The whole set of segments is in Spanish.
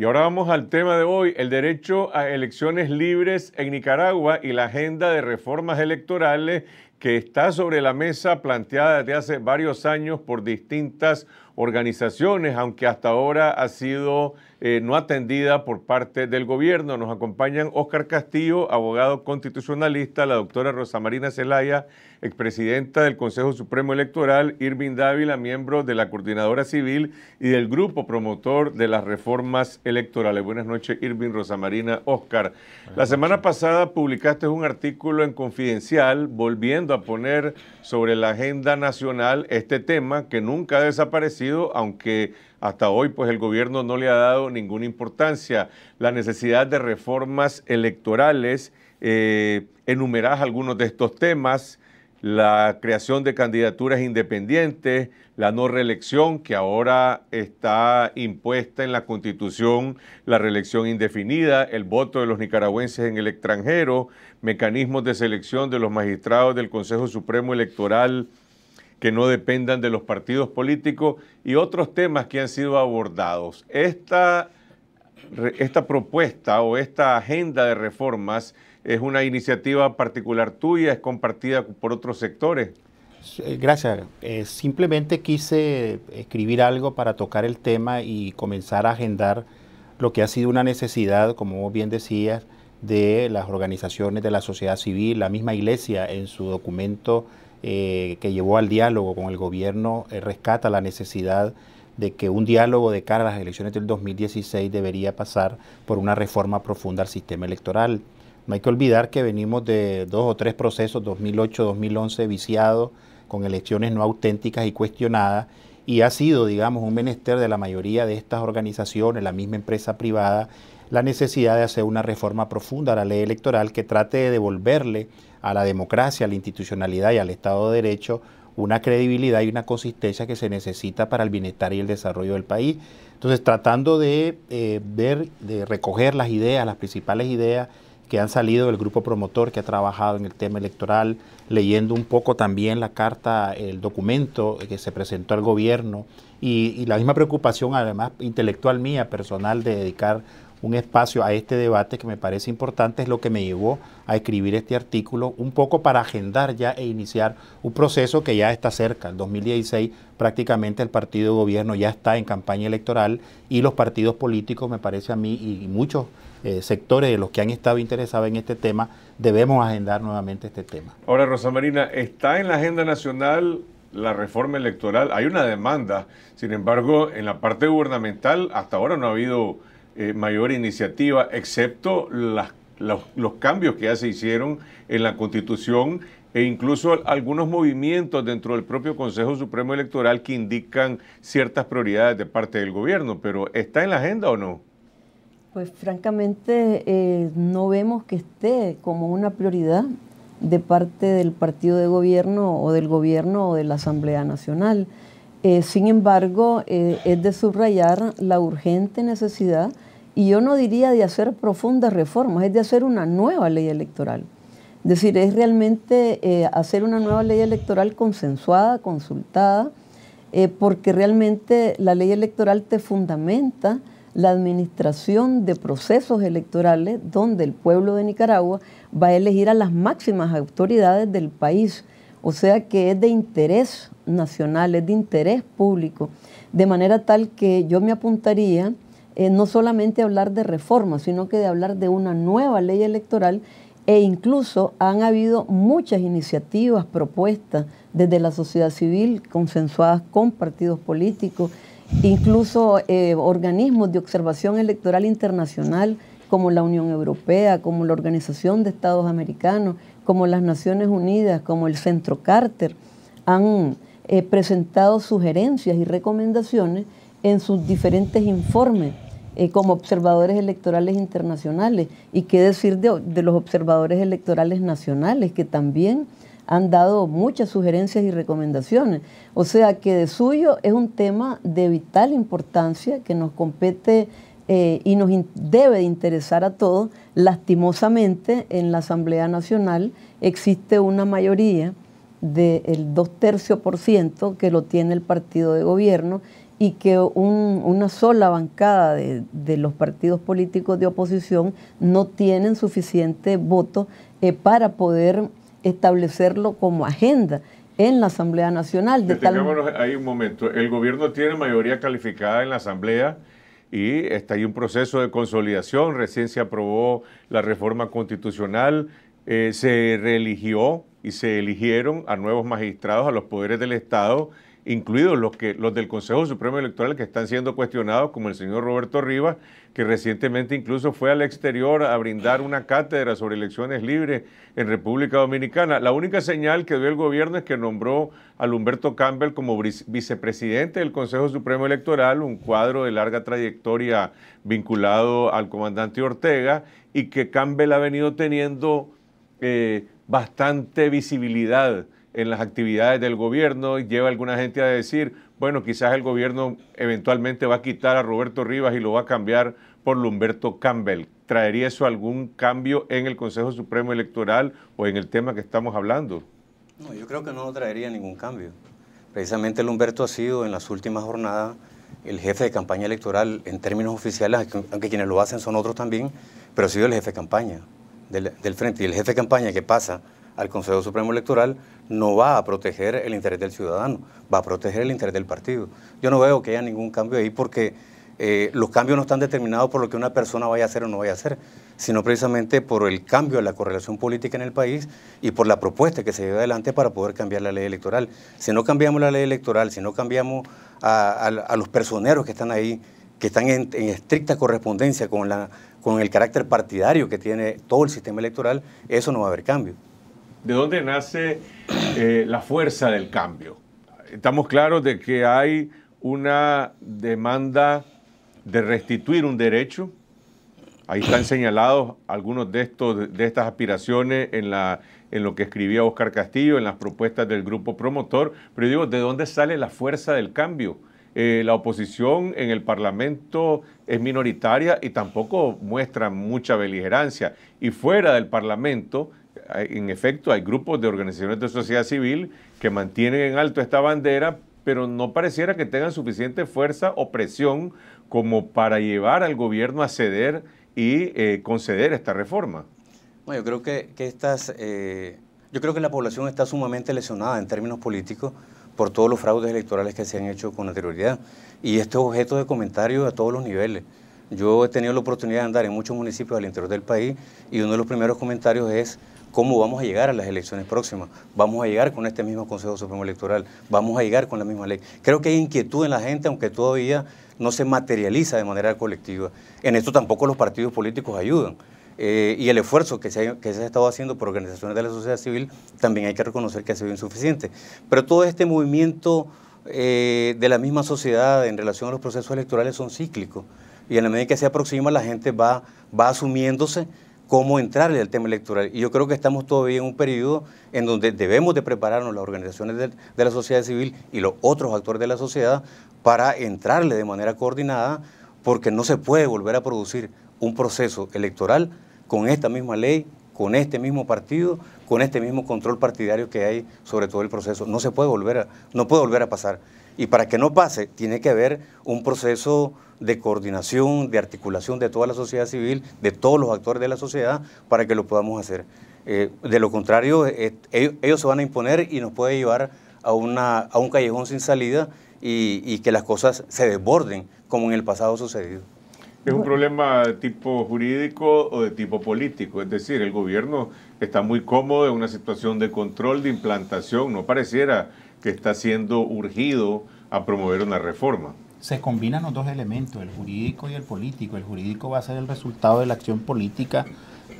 Y ahora vamos al tema de hoy, el derecho a elecciones libres en Nicaragua y la agenda de reformas electorales que está sobre la mesa planteada desde hace varios años por distintas organizaciones, aunque hasta ahora ha sido eh, no atendida por parte del gobierno. Nos acompañan Óscar Castillo, abogado constitucionalista, la doctora Rosa Marina Zelaya, expresidenta del Consejo Supremo Electoral, Irving Dávila, miembro de la Coordinadora Civil y del grupo promotor de las reformas electorales. Buenas noches, Irving, Rosa Marina, Óscar. La semana pasada publicaste un artículo en Confidencial volviendo a poner sobre la agenda nacional este tema que nunca ha desaparecido aunque hasta hoy pues el gobierno no le ha dado ninguna importancia. La necesidad de reformas electorales, eh, enumerás algunos de estos temas, la creación de candidaturas independientes, la no reelección que ahora está impuesta en la constitución, la reelección indefinida, el voto de los nicaragüenses en el extranjero, mecanismos de selección de los magistrados del Consejo Supremo Electoral que no dependan de los partidos políticos y otros temas que han sido abordados. Esta, esta propuesta o esta agenda de reformas es una iniciativa particular tuya, es compartida por otros sectores. Gracias. Eh, simplemente quise escribir algo para tocar el tema y comenzar a agendar lo que ha sido una necesidad, como bien decías, de las organizaciones de la sociedad civil, la misma iglesia en su documento eh, que llevó al diálogo con el gobierno eh, rescata la necesidad de que un diálogo de cara a las elecciones del 2016 debería pasar por una reforma profunda al sistema electoral. No hay que olvidar que venimos de dos o tres procesos, 2008-2011, viciados, con elecciones no auténticas y cuestionadas, y ha sido, digamos, un menester de la mayoría de estas organizaciones, la misma empresa privada, la necesidad de hacer una reforma profunda a la ley electoral que trate de devolverle a la democracia, a la institucionalidad y al Estado de Derecho una credibilidad y una consistencia que se necesita para el bienestar y el desarrollo del país. Entonces, tratando de eh, ver, de recoger las ideas, las principales ideas que han salido del grupo promotor que ha trabajado en el tema electoral, leyendo un poco también la carta, el documento que se presentó al gobierno y, y la misma preocupación, además intelectual mía, personal, de dedicar un espacio a este debate que me parece importante, es lo que me llevó a escribir este artículo, un poco para agendar ya e iniciar un proceso que ya está cerca. En 2016 prácticamente el partido de gobierno ya está en campaña electoral y los partidos políticos, me parece a mí, y muchos eh, sectores de los que han estado interesados en este tema, debemos agendar nuevamente este tema. Ahora, Rosa Marina, ¿está en la agenda nacional la reforma electoral? Hay una demanda, sin embargo, en la parte gubernamental hasta ahora no ha habido eh, mayor iniciativa, excepto las, los, cambios que ya se hicieron en la Constitución e incluso algunos movimientos dentro del propio Consejo Supremo Electoral que indican ciertas prioridades de parte del gobierno, pero ¿está en la agenda o no? Pues francamente eh, no vemos que esté como una prioridad de parte del partido de gobierno o del gobierno o de la Asamblea Nacional. Eh, sin embargo, es de subrayar la urgente necesidad y yo no diría de hacer profundas reformas, es de hacer una nueva ley electoral. Es decir, es realmente eh, hacer una nueva ley electoral consensuada, consultada, eh, porque realmente la ley electoral te fundamenta la administración de procesos electorales donde el pueblo de Nicaragua va a elegir a las máximas autoridades del país. O sea que es de interés nacional, es de interés público, de manera tal que yo me apuntaría eh, no solamente hablar de reforma, sino que de hablar de una nueva ley electoral e incluso han habido muchas iniciativas propuestas desde la sociedad civil, consensuadas con partidos políticos, incluso eh, organismos de observación electoral internacional como la Unión Europea, como la Organización de Estados Americanos, como las Naciones Unidas, como el Centro Carter, han eh, presentado sugerencias y recomendaciones en sus diferentes informes eh, como observadores electorales internacionales. Y qué decir de, los observadores electorales nacionales, que también han dado muchas sugerencias y recomendaciones. O sea que de suyo es un tema de vital importancia que nos compete eh, y nos debe de interesar a todos. Lastimosamente en la Asamblea Nacional existe una mayoría del 2 dos tercios por ciento que lo tiene el partido de gobierno y que una sola bancada de, los partidos políticos de oposición no tienen suficiente voto eh, para poder establecerlo como agenda en la Asamblea Nacional. De ahí un momento. El gobierno tiene mayoría calificada en la Asamblea y está ahí un proceso de consolidación. Recién se aprobó la reforma constitucional, eh, se reeligió y se eligieron a nuevos magistrados a los poderes del Estado incluidos los, que, los del Consejo Supremo Electoral que están siendo cuestionados, como el señor Roberto Rivas, que recientemente incluso fue al exterior a brindar una cátedra sobre elecciones libres en República Dominicana. La única señal que dio el gobierno es que nombró a Humberto Campbell como vicepresidente del Consejo Supremo Electoral, un cuadro de larga trayectoria vinculado al comandante Ortega, y que Campbell ha venido teniendo eh, bastante visibilidad en las actividades del gobierno, lleva a alguna gente a decir, bueno, quizás el gobierno eventualmente va a quitar a Roberto Rivas y lo va a cambiar por Lumberto Campbell. ¿Traería eso algún cambio en el Consejo Supremo Electoral o en el tema que estamos hablando? No, yo creo que no traería ningún cambio. Precisamente Lumberto ha sido en las últimas jornadas el jefe de campaña electoral en términos oficiales, aunque quienes lo hacen son otros también, pero ha sido el jefe de campaña del, del frente. Y el jefe de campaña que pasa al Consejo Supremo Electoral no va a proteger el interés del ciudadano, va a proteger el interés del partido. Yo no veo que haya ningún cambio ahí porque eh, los cambios no están determinados por lo que una persona vaya a hacer o no vaya a hacer, sino precisamente por el cambio de la correlación política en el país y por la propuesta que se lleva adelante para poder cambiar la ley electoral. Si no cambiamos la ley electoral, si no cambiamos a, los personeros que están ahí, que están en, en estricta correspondencia con, la, con el carácter partidario que tiene todo el sistema electoral, eso no va a haber cambio. ¿De dónde nace eh, la fuerza del cambio? Estamos claros de que hay una demanda de restituir un derecho. Ahí están señalados algunos de estos de estas aspiraciones en lo que escribía Oscar Castillo, en las propuestas del grupo promotor. Pero digo, ¿de dónde sale la fuerza del cambio? Eh, la oposición en el Parlamento es minoritaria y tampoco muestra mucha beligerancia. Y fuera del Parlamento en efecto, hay grupos de organizaciones de sociedad civil que mantienen en alto esta bandera, pero no pareciera que tengan suficiente fuerza o presión como para llevar al gobierno a ceder y eh, conceder esta reforma. Bueno, yo creo que, estas, eh, yo creo que la población está sumamente lesionada en términos políticos por todos los fraudes electorales que se han hecho con anterioridad. Y esto es objeto de comentarios a todos los niveles. Yo he tenido la oportunidad de andar en muchos municipios al interior del país y uno de los primeros comentarios es cómo vamos a llegar a las elecciones próximas. Vamos a llegar con este mismo Consejo Supremo Electoral, vamos a llegar con la misma ley. Creo que hay inquietud en la gente, aunque todavía no se materializa de manera colectiva. En esto tampoco los partidos políticos ayudan. Eh, y el esfuerzo que se, ha, que se ha estado haciendo por organizaciones de la sociedad civil también hay que reconocer que ha sido insuficiente. Pero todo este movimiento eh, de la misma sociedad en relación a los procesos electorales son cíclicos y en la medida que se aproxima la gente va, va asumiéndose cómo entrarle al tema electoral. Y yo creo que estamos todavía en un periodo en donde debemos de prepararnos las organizaciones de, la sociedad civil y los otros actores de la sociedad para entrarle de manera coordinada, porque no se puede volver a producir un proceso electoral con esta misma ley, con este mismo partido, con este mismo control partidario que hay sobre todo el proceso. No se puede volver no puede volver a pasar. Y para que no pase, tiene que haber un proceso de coordinación, de articulación de toda la sociedad civil, de todos los actores de la sociedad, para que lo podamos hacer. Eh, de lo contrario, eh, eh, ellos, se van a imponer y nos puede llevar a, una, a un callejón sin salida y, y que las cosas se desborden, como en el pasado sucedido. ¿Es un problema de tipo jurídico o de tipo político? Es decir, el gobierno está muy cómodo en una situación de control, de implantación, no pareciera que está siendo urgido a promover una reforma. Se combinan los dos elementos, el jurídico y el político. El jurídico va a ser el resultado de la acción política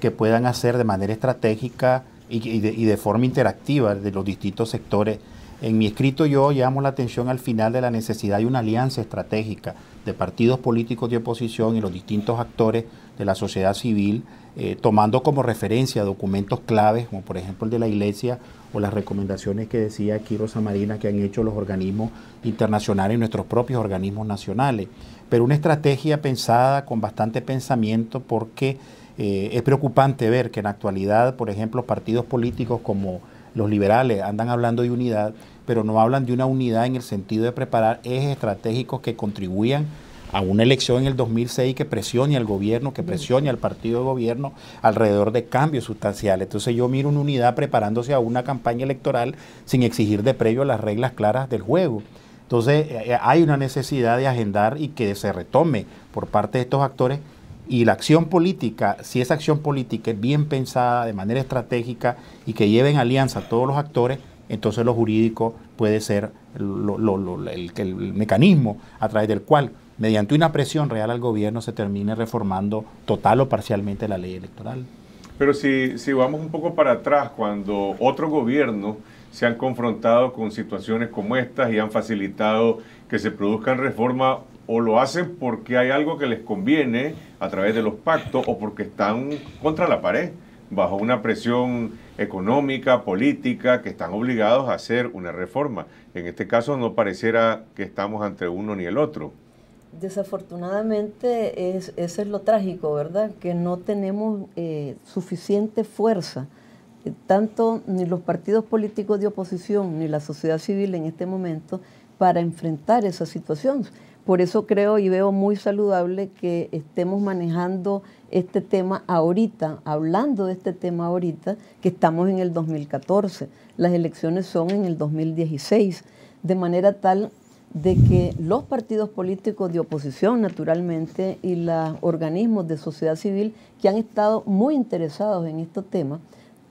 que puedan hacer de manera estratégica y, de, forma interactiva de los distintos sectores. En mi escrito yo llamo la atención al final de la necesidad de una alianza estratégica de partidos políticos de oposición y los distintos actores de la sociedad civil, eh, tomando como referencia documentos claves, como por ejemplo el de la Iglesia o las recomendaciones que decía aquí Rosa Marina que han hecho los organismos internacionales, y nuestros propios organismos nacionales, pero una estrategia pensada con bastante pensamiento porque eh, es preocupante ver que en la actualidad, por ejemplo, partidos políticos como los liberales andan hablando de unidad, pero no hablan de una unidad en el sentido de preparar ejes estratégicos que contribuyan a una elección en el 2006 que presione al gobierno, que presione al partido de gobierno alrededor de cambios sustanciales. Entonces yo miro una unidad preparándose a una campaña electoral sin exigir de previo las reglas claras del juego. Entonces eh, eh, hay una necesidad de agendar y que se retome por parte de estos actores y la acción política, si esa acción política es bien pensada de manera estratégica y que lleve en alianza a todos los actores, entonces lo jurídico puede ser el mecanismo a través del cual mediante una presión real al gobierno se termine reformando total o parcialmente la ley electoral. Pero si, si vamos un poco para atrás, cuando otros gobiernos se han confrontado con situaciones como estas y han facilitado que se produzcan reformas o lo hacen porque hay algo que les conviene a través de los pactos o porque están contra la pared, bajo una presión económica, política, que están obligados a hacer una reforma. En este caso no pareciera que estamos ante uno ni el otro. Desafortunadamente, es, es lo trágico, ¿verdad? Que no tenemos eh, suficiente fuerza, eh, tanto ni los partidos políticos de oposición ni la sociedad civil en este momento, para enfrentar esa situación. Por eso creo y veo muy saludable que estemos manejando este tema ahorita, hablando de este tema ahorita, que estamos en el 2014, las elecciones son en el 2016, de manera tal de que los partidos políticos de oposición, naturalmente, y los organismos de sociedad civil que han estado muy interesados en estos temas,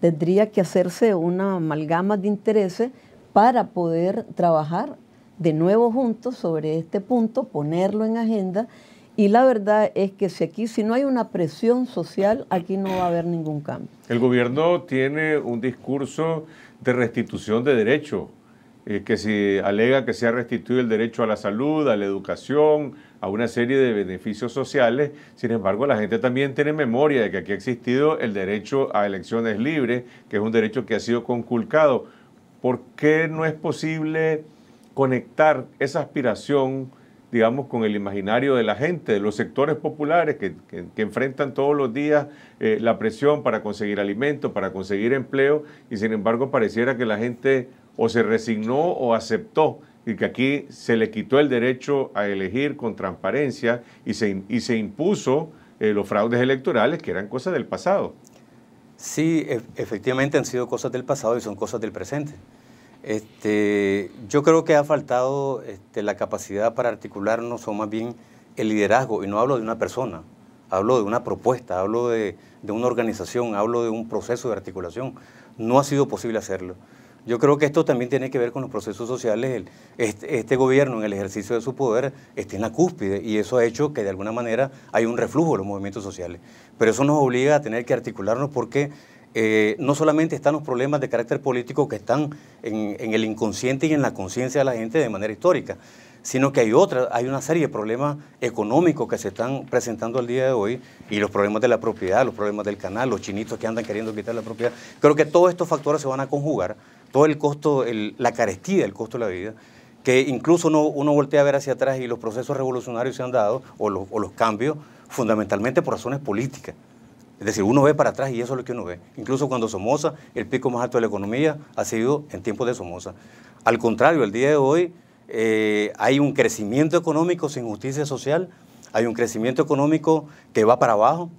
tendría que hacerse una amalgama de intereses para poder trabajar de nuevo juntos sobre este punto, ponerlo en agenda. Y la verdad es que si aquí, si no hay una presión social, aquí no va a haber ningún cambio. El gobierno tiene un discurso de restitución de derechos eh, que se alega que se ha restituido el derecho a la salud, a la educación, a una serie de beneficios sociales. Sin embargo, la gente también tiene memoria de que aquí ha existido el derecho a elecciones libres, que es un derecho que ha sido conculcado. ¿Por qué no es posible conectar esa aspiración, digamos, con el imaginario de la gente, de los sectores populares que, enfrentan todos los días eh, la presión para conseguir alimento, para conseguir empleo, y sin embargo pareciera que la gente o se resignó o aceptó y que aquí se le quitó el derecho a elegir con transparencia y se, y se impuso eh, los fraudes electorales que eran cosas del pasado. Sí, e, efectivamente han sido cosas del pasado y son cosas del presente. Este, yo creo que ha faltado este, la capacidad para articularnos o más bien el liderazgo, y no hablo de una persona, hablo de una propuesta, hablo de una organización, hablo de un proceso de articulación. No ha sido posible hacerlo. Yo creo que esto también tiene que ver con los procesos sociales. Este, este, gobierno, en el ejercicio de su poder, está en la cúspide y eso ha hecho que de alguna manera hay un reflujo de los movimientos sociales. Pero eso nos obliga a tener que articularnos porque eh, no solamente están los problemas de carácter político que están en, en el inconsciente y en la conciencia de la gente de manera histórica, sino que hay otra, hay una serie de problemas económicos que se están presentando al día de hoy y los problemas de la propiedad, los problemas del canal, los chinitos que andan queriendo quitar la propiedad. Creo que todos estos factores se van a conjugar todo el costo, la carestía, del costo de la vida, que incluso uno, uno, voltea a ver hacia atrás y los procesos revolucionarios se han dado, o, los cambios, fundamentalmente por razones políticas. Es decir, uno ve para atrás y eso es lo que uno ve. Incluso cuando Somoza, el pico más alto de la economía ha sido en tiempos de Somoza. Al contrario, el día de hoy eh, hay un crecimiento económico sin justicia social, hay un crecimiento económico que va para abajo,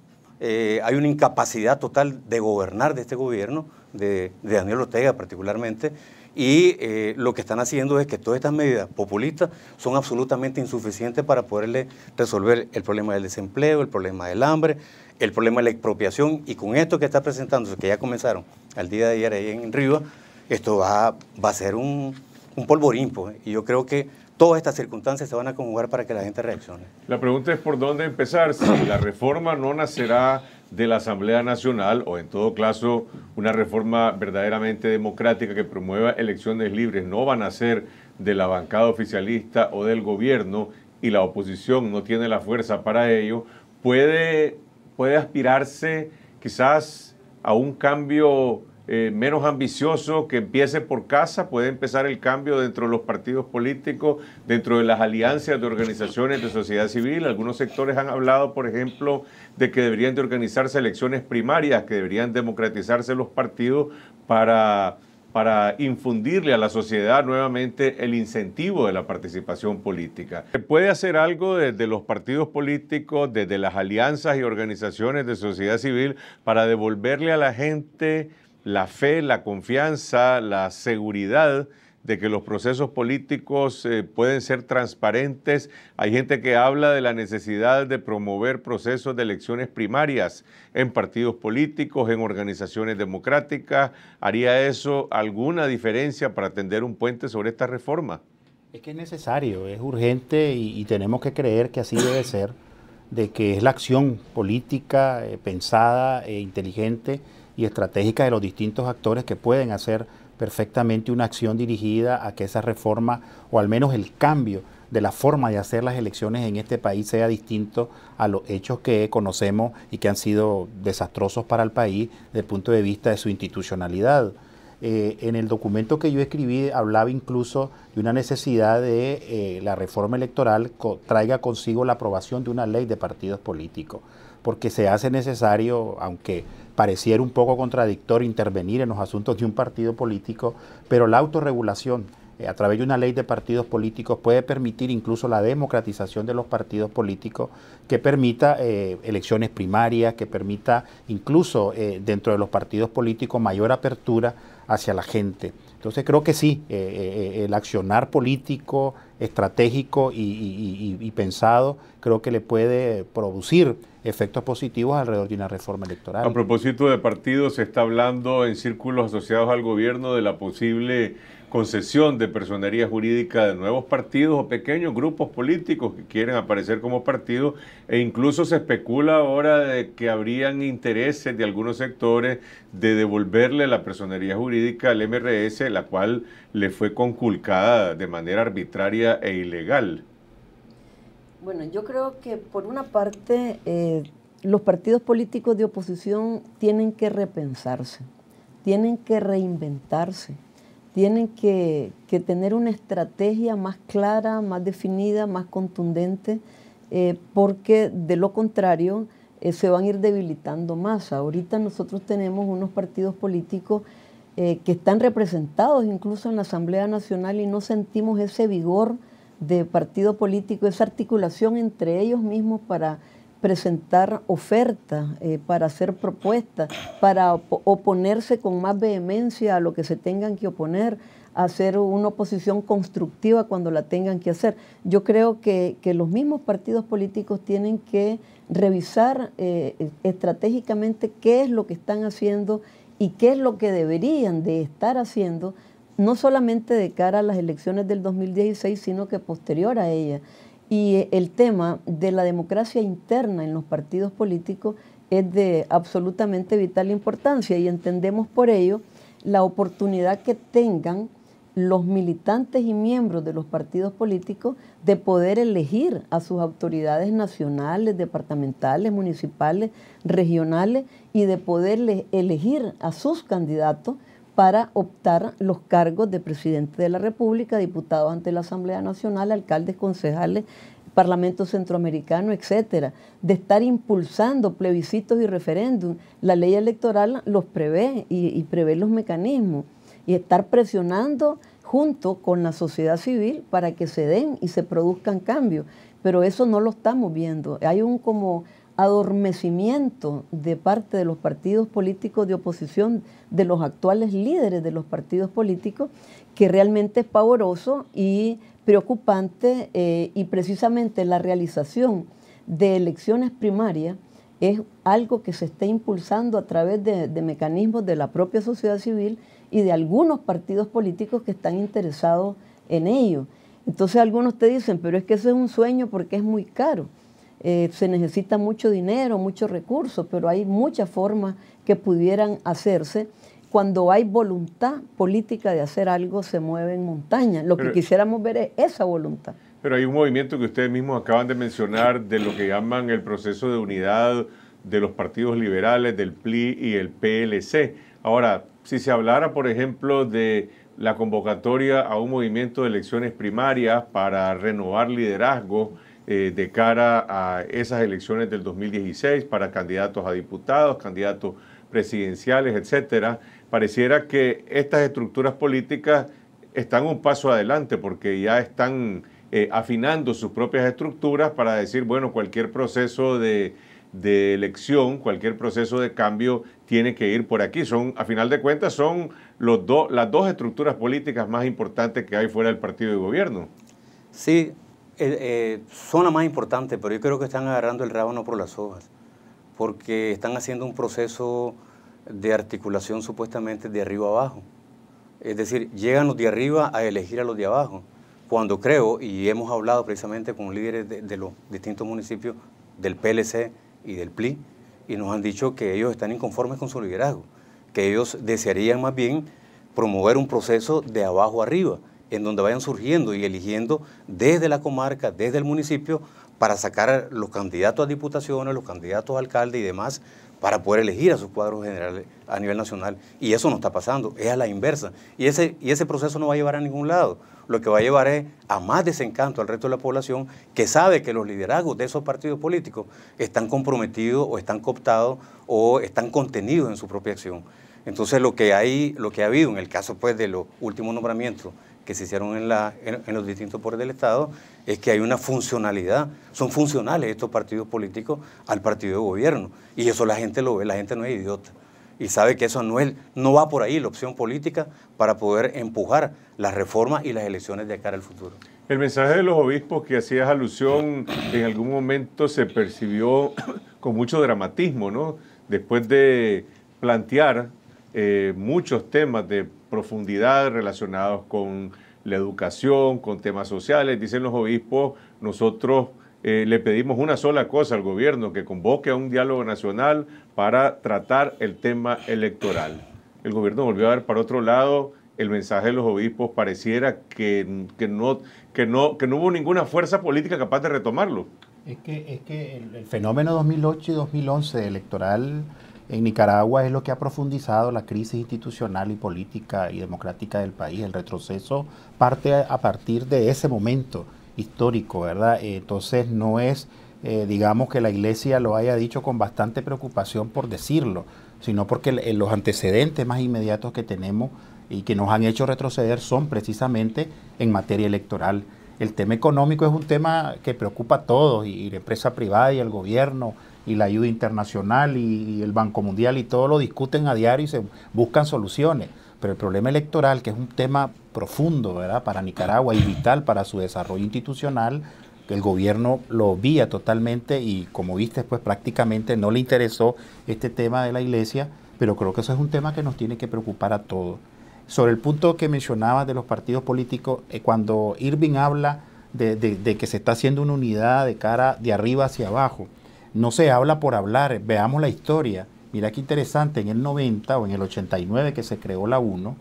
eh, hay una incapacidad total de gobernar de este gobierno, de, Daniel Ortega particularmente, y eh, lo que están haciendo es que todas estas medidas populistas son absolutamente insuficientes para poderle resolver el problema del desempleo, el problema del hambre, el problema de la expropiación, y con esto que está presentándose, que ya comenzaron al día de ayer ahí en Riva, esto va a ser un, un polvorín, pues, y yo creo que todas estas circunstancias se van a conjugar para que la gente reaccione. La pregunta es por dónde empezar, si la reforma no nacerá de la Asamblea Nacional o en todo caso una reforma verdaderamente democrática que promueva elecciones libres, no van a ser de la bancada oficialista o del gobierno y la oposición no tiene la fuerza para ello, puede, puede aspirarse quizás a un cambio eh, menos ambicioso, que empiece por casa, puede empezar el cambio dentro de los partidos políticos, dentro de las alianzas de organizaciones de sociedad civil. Algunos sectores han hablado, por ejemplo, de que deberían de organizarse elecciones primarias, que deberían democratizarse los partidos para para infundirle a la sociedad nuevamente el incentivo de la participación política. Se puede hacer algo desde los partidos políticos, desde las alianzas y organizaciones de sociedad civil, para devolverle a la gente la fe, la confianza, la seguridad de que los procesos políticos eh, pueden ser transparentes. Hay gente que habla de la necesidad de promover procesos de elecciones primarias en partidos políticos, en organizaciones democráticas. ¿Haría eso alguna diferencia para tender un puente sobre esta reforma? Es que es necesario, es urgente y, tenemos que creer que así debe ser, de que es la acción política eh, pensada e inteligente y estratégica de los distintos actores que pueden hacer perfectamente una acción dirigida a que esa reforma o al menos el cambio de la forma de hacer las elecciones en este país sea distinto a los hechos que conocemos y que han sido desastrosos para el país desde el punto de vista de su institucionalidad. Eh, en el documento que yo escribí hablaba incluso de una necesidad de eh, la reforma electoral traiga consigo la aprobación de una ley de partidos políticos, porque se hace necesario, aunque pareciera un poco contradictorio intervenir en los asuntos de un partido político, pero la autorregulación eh, a través de una ley de partidos políticos puede permitir incluso la democratización de los partidos políticos, que permita eh, elecciones primarias, que permita incluso eh, dentro de los partidos políticos mayor apertura hacia la gente. Entonces creo que sí, el accionar político, estratégico y pensado creo que le puede producir efectos positivos alrededor de una reforma electoral. A propósito de partidos, se está hablando en círculos asociados al gobierno de la posible concesión de personería jurídica de nuevos partidos o pequeños grupos políticos que quieren aparecer como partidos e incluso se especula ahora de que habrían intereses de algunos sectores de devolverle la personería jurídica al MRS, la cual le fue conculcada de manera arbitraria e ilegal. Bueno, yo creo que por una parte eh, los partidos políticos de oposición tienen que repensarse, tienen que reinventarse, tienen que, tener una estrategia más clara, más definida, más contundente, eh, porque de lo contrario eh, se van a ir debilitando más. Ahorita nosotros tenemos unos partidos políticos que están representados incluso en la Asamblea Nacional y no sentimos ese vigor de partido político, esa articulación entre ellos mismos para presentar ofertas, eh, para hacer propuestas, para oponerse con más vehemencia a lo que se tengan que oponer, hacer una oposición constructiva cuando la tengan que hacer. Yo creo que, los mismos partidos políticos tienen que revisar eh, estratégicamente qué es lo que están haciendo y qué es lo que deberían de estar haciendo no solamente de cara a las elecciones del 2016, sino que posterior a ellas. Y eh, el tema de la democracia interna en los partidos políticos es de absolutamente vital importancia y entendemos por ello la oportunidad que tengan los militantes y miembros de los partidos políticos de poder elegir a sus autoridades nacionales, departamentales, municipales, regionales y de poder elegir a sus candidatos para optar los cargos de presidente de la República, diputado ante la Asamblea Nacional, alcaldes, concejales, Parlamento Centroamericano, etcétera, de estar impulsando plebiscitos y referéndum. La ley electoral los prevé y, y prevé los mecanismos y estar presionando junto con la sociedad civil para que se den y se produzcan cambios. Pero eso no lo estamos viendo. Hay un como adormecimiento de parte de los partidos políticos de oposición, de los actuales líderes de los partidos políticos, que realmente es pavoroso y preocupante eh, y precisamente la realización de elecciones primarias es algo que se está impulsando a través de, de mecanismos de la propia sociedad civil y de algunos partidos políticos que están interesados en ello. Entonces algunos te dicen, pero es que eso es un sueño porque es muy caro. Eh, se necesita mucho dinero, muchos recursos, pero hay muchas formas que pudieran hacerse. Cuando hay voluntad política de hacer algo, se mueve en montaña. Lo que quisiéramos ver es esa voluntad. Pero hay un movimiento que ustedes mismos acaban de mencionar de lo que llaman el proceso de unidad de los partidos liberales, del PLI y el PLC. Ahora, si se hablara, por ejemplo, de la convocatoria a un movimiento de elecciones primarias para renovar liderazgo, eh, de cara a esas elecciones del 2016 para candidatos a diputados, candidatos presidenciales, etcétera, pareciera que estas estructuras políticas están un paso adelante porque ya están eh, afinando sus propias estructuras para decir, bueno, cualquier proceso de, elección, cualquier proceso de cambio tiene que ir por aquí. Son, a final de cuentas, son los dos las dos estructuras políticas más importantes que hay fuera del partido de gobierno. Sí, eh, eh, ...son zona más importante, pero yo creo que están agarrando el rábano por las hojas, porque están haciendo un proceso de articulación supuestamente de arriba abajo. Es decir, llegan los de arriba a elegir a los de abajo. Cuando creo, y hemos hablado precisamente con líderes de, de los distintos municipios del PLC y del PLI, y nos han dicho que ellos están inconformes con su liderazgo, que ellos desearían más bien promover un proceso de abajo arriba, en donde vayan surgiendo y eligiendo desde la comarca, desde el municipio, para sacar los candidatos a diputaciones, los candidatos a alcalde y demás, para poder elegir a sus cuadros generales a nivel nacional. Y eso no está pasando, es a la inversa. Y ese, y ese proceso no va a llevar a ningún lado. Lo que va a llevar es a más desencanto al resto de la población que sabe que los liderazgos de esos partidos políticos están comprometidos o están cooptados o están contenidos en su propia acción. Entonces lo que, hay, lo que ha habido en el caso pues, de los últimos nombramientos que se hicieron en, los distintos poderes del Estado es que hay una funcionalidad, son funcionales estos partidos políticos al partido de gobierno. Y eso la gente lo ve, la gente no es idiota y sabe que eso no, va por ahí la opción política para poder empujar las reformas y las elecciones de cara al futuro. El mensaje de los obispos que hacías alusión en algún momento se percibió con mucho dramatismo, ¿no? Después de plantear eh, muchos temas de profundidad relacionados con la educación, con temas sociales. Dicen los obispos, nosotros eh, le pedimos una sola cosa al gobierno, que convoque a un diálogo nacional para tratar el tema electoral. El gobierno volvió a ver para otro lado el mensaje de los obispos, pareciera que, no, que, no, que no hubo ninguna fuerza política capaz de retomarlo. Es que, el fenómeno 2008 y 2011 electoral en Nicaragua es lo que ha profundizado la crisis institucional y política y democrática del país. El retroceso parte a partir de ese momento histórico, ¿verdad? Eh, entonces no es, eh, digamos, que la Iglesia lo haya dicho con bastante preocupación por decirlo, sino porque los antecedentes más inmediatos que tenemos y que nos han hecho retroceder son precisamente en materia electoral. El tema económico es un tema que preocupa a todos, y la empresa privada y el gobierno, y la ayuda internacional y, el Banco Mundial y todo lo discuten a diario y se buscan soluciones. Pero el problema electoral, que es un tema profundo ¿verdad? para Nicaragua y vital para su desarrollo institucional, el gobierno lo vía totalmente y como viste, pues prácticamente no le interesó este tema de la iglesia, pero creo que eso es un tema que nos tiene que preocupar a todos. Sobre el punto que mencionabas de los partidos políticos, eh, cuando Irving habla de, que se está haciendo una unidad de cara de arriba hacia abajo, no se habla por hablar, veamos la historia. Mira qué interesante, en el 90 o en el 89 que se creó la UNO,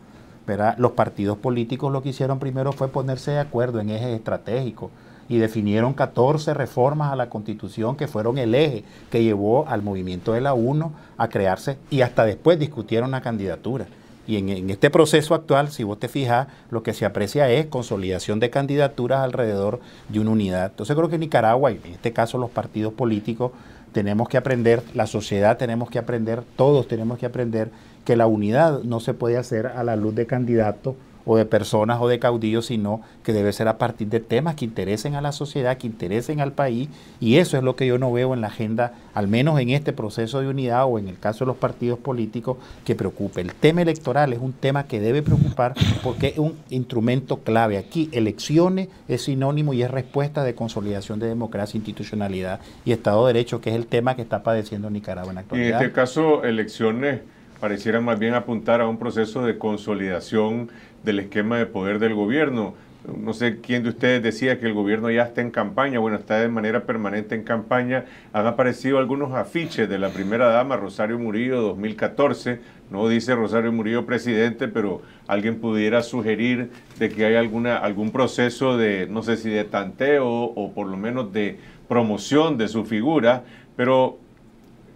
los partidos políticos lo que hicieron primero fue ponerse de acuerdo en ejes estratégicos y definieron 14 reformas a la constitución que fueron el eje que llevó al movimiento de la UNO a crearse y hasta después discutieron la candidatura. Y en, este proceso actual, si vos te fijas, lo que se aprecia es consolidación de candidaturas alrededor de una unidad. Entonces creo que Nicaragua, y en este caso los partidos políticos, tenemos que aprender, la sociedad tenemos que aprender, todos tenemos que aprender que la unidad no se puede hacer a la luz de candidatos o de personas o de caudillos, sino que debe ser a partir de temas que interesen a la sociedad, que interesen al país, y eso es lo que yo no veo en la agenda, al menos en este proceso de unidad o en el caso de los partidos políticos, que preocupe. El tema electoral es un tema que debe preocupar porque es un instrumento clave. Aquí elecciones es sinónimo y es respuesta de consolidación de democracia, institucionalidad y Estado de Derecho, que es el tema que está padeciendo Nicaragua en la actualidad. en este caso, elecciones parecieran más bien apuntar a un proceso de consolidación del esquema de poder del gobierno. No sé quién de ustedes decía que el gobierno ya está en campaña, bueno, está de manera permanente en campaña. Han aparecido algunos afiches de la primera dama, Rosario Murillo, 2014. No dice Rosario Murillo presidente, pero alguien pudiera sugerir de que hay alguna, algún proceso de, no sé si de tanteo o por lo menos de promoción de su figura. Pero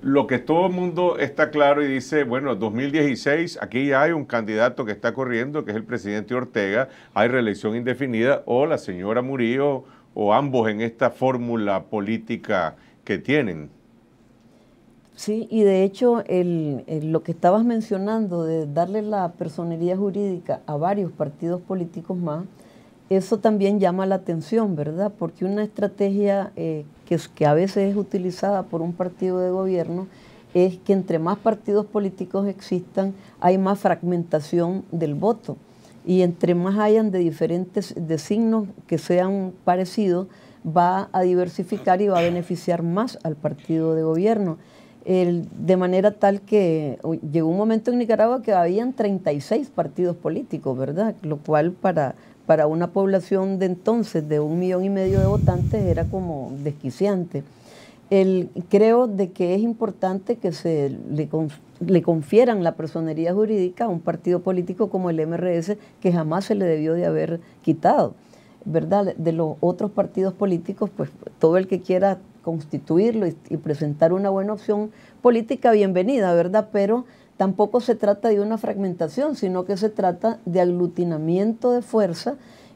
lo que todo el mundo está claro y dice, bueno, 2016, aquí ya hay un candidato que está corriendo, que es el presidente Ortega, hay reelección indefinida, o la señora Murillo, o ambos en esta fórmula política que tienen. Sí, y de hecho lo que estabas mencionando de darle la personería jurídica a varios partidos políticos más, eso también llama la atención, ¿verdad? Porque una estrategia eh, que, a veces es utilizada por un partido de gobierno es que entre más partidos políticos existan, hay más fragmentación del voto. Y entre más hayan de diferentes de signos que sean parecidos, va a diversificar y va a beneficiar más al partido de gobierno. de manera tal que llegó un momento en Nicaragua que habían 36 partidos políticos, ¿verdad? Lo cual para para una población de entonces de un millón y medio de votantes era como desquiciante. creo de que es importante que se le, confieran la personería jurídica a un partido político como el MRS que jamás se le debió de haber quitado. ¿Verdad? De los otros partidos políticos, pues todo el que quiera constituirlo y, y presentar una buena opción política, bienvenida, ¿verdad? Pero Tampoco se trata de una fragmentación, sino que se trata de aglutinamiento de fuerza.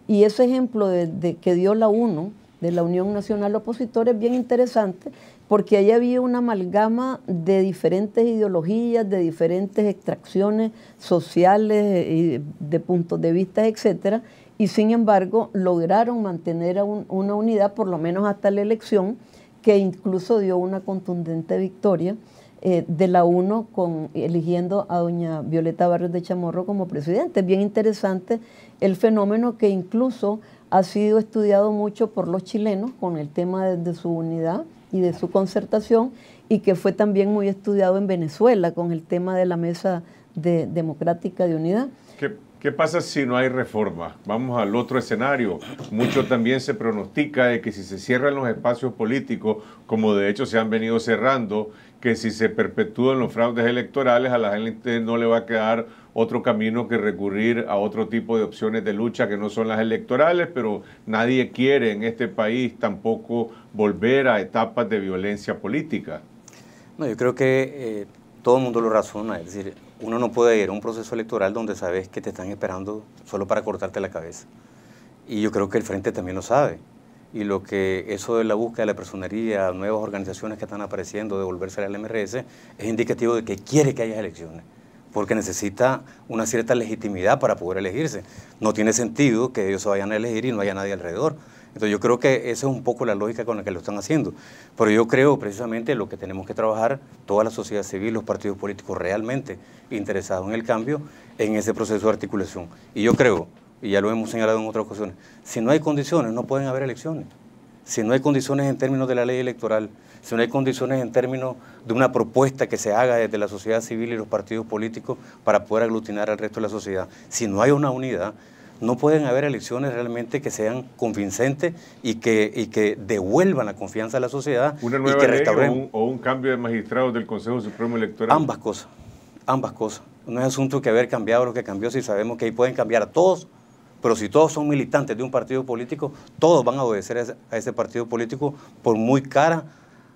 Y ese ejemplo de, que dio la UNO, de la Unión Nacional Opositora, es bien interesante porque ahí había una amalgama de diferentes ideologías, de diferentes extracciones sociales, eh, de puntos de vista, etc. y sin embargo lograron mantener una unidad, por lo menos hasta la elección, que incluso dio una contundente victoria eh, de la UNO con, eligiendo a doña Violeta Barrios de Chamorro como presidente. Es bien interesante el fenómeno que incluso ha sido estudiado mucho por los chilenos con el tema de, su unidad y de su concertación y que fue también muy estudiado en Venezuela con el tema de la mesa democrática de unidad. ¿Qué, ¿Qué pasa si no hay reforma? Vamos al otro escenario. Mucho también se pronostica de que si se cierran los espacios políticos, como de hecho se han venido cerrando, que si se perpetúan los fraudes electorales, a la gente no le va a quedar otro camino que recurrir a otro tipo de opciones de lucha que no son las electorales, pero nadie quiere en este país tampoco volver a etapas de violencia política. No, yo creo que eh, todo el mundo lo razona, es decir, uno no puede ir a un proceso electoral donde sabes que te están esperando solo para cortarte la cabeza. Y yo creo que el Frente también lo sabe y lo que eso de la búsqueda de la personería, nuevas organizaciones que están apareciendo de volverse al MRS, es indicativo de que quiere que haya elecciones, porque necesita una cierta legitimidad para poder elegirse. No tiene sentido que ellos se vayan a elegir y no haya nadie alrededor. Entonces yo creo que esa es un poco la lógica con la que lo están haciendo. Pero yo creo precisamente lo que tenemos que trabajar toda la sociedad civil, los partidos políticos realmente interesados en el cambio, en ese proceso de articulación. Y yo creo y ya lo hemos señalado en otras ocasiones, si no hay condiciones, no pueden haber elecciones. Si no hay condiciones en términos de la ley electoral, si no hay condiciones en términos de una propuesta que se haga desde la sociedad civil y los partidos políticos para poder aglutinar al resto de la sociedad, si no hay una unidad, no pueden haber elecciones realmente que sean convincentes y que, y que devuelvan la confianza a la sociedad una nueva y que o, un, o, un, cambio de magistrados del Consejo Supremo Electoral. Ambas cosas, ambas cosas. No es asunto que haber cambiado lo que cambió si sabemos que ahí pueden cambiar a todos pero si todos son militantes de un partido político, todos van a obedecer a ese, partido político por muy cara,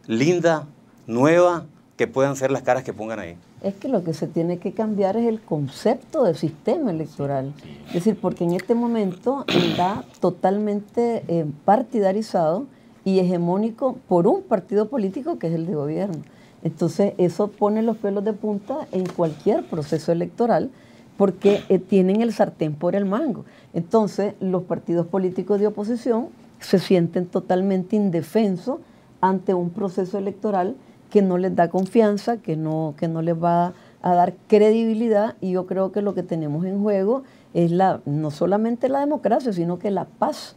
linda, nueva, que puedan ser las caras que pongan ahí. Es que lo que se tiene que cambiar es el concepto del sistema electoral. Es decir, porque en este momento está totalmente eh, partidarizado y hegemónico por un partido político que es el de gobierno. Entonces, eso pone los pelos de punta en cualquier proceso electoral porque eh, tienen el sartén por el mango. Entonces, los partidos políticos de oposición se sienten totalmente indefensos ante un proceso electoral que no les da confianza, que no, que no les va a dar credibilidad y yo creo que lo que tenemos en juego es la, no solamente la democracia, sino que la paz,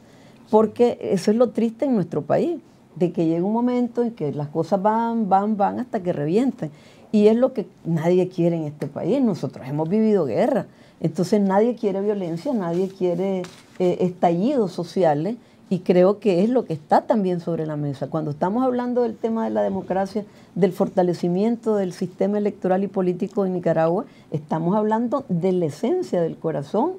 porque eso es lo triste en nuestro país, de que llega un momento en que las cosas van, van, van hasta que revienten. Y es lo que nadie quiere en este país. Nosotros hemos vivido guerra. Entonces nadie quiere violencia, nadie quiere eh, estallidos sociales y creo que es lo que está también sobre la mesa. Cuando estamos hablando del tema de la democracia, del fortalecimiento del sistema electoral y político de Nicaragua, estamos hablando de la esencia del corazón,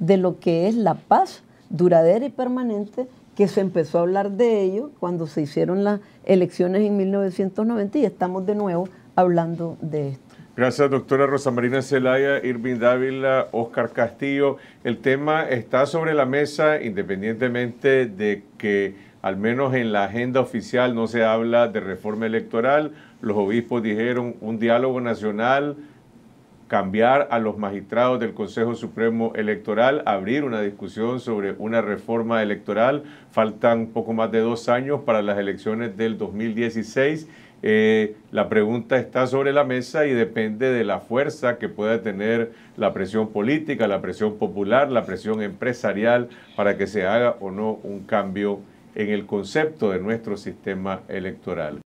de lo que es la paz duradera y permanente, que se empezó a hablar de ello cuando se hicieron las elecciones en 1990 y estamos de nuevo hablando de esto. Gracias, doctora Rosa Marina Zelaya, Irving Dávila, Oscar Castillo. El tema está sobre la mesa, independientemente de que, al menos en la agenda oficial, no se habla de reforma electoral. Los obispos dijeron un diálogo nacional, cambiar a los magistrados del Consejo Supremo Electoral, abrir una discusión sobre una reforma electoral. Faltan poco más de dos años para las elecciones del 2016 eh, la pregunta está sobre la mesa y depende de la fuerza que pueda tener la presión política, la presión popular, la presión empresarial para que se haga o no un cambio en el concepto de nuestro sistema electoral.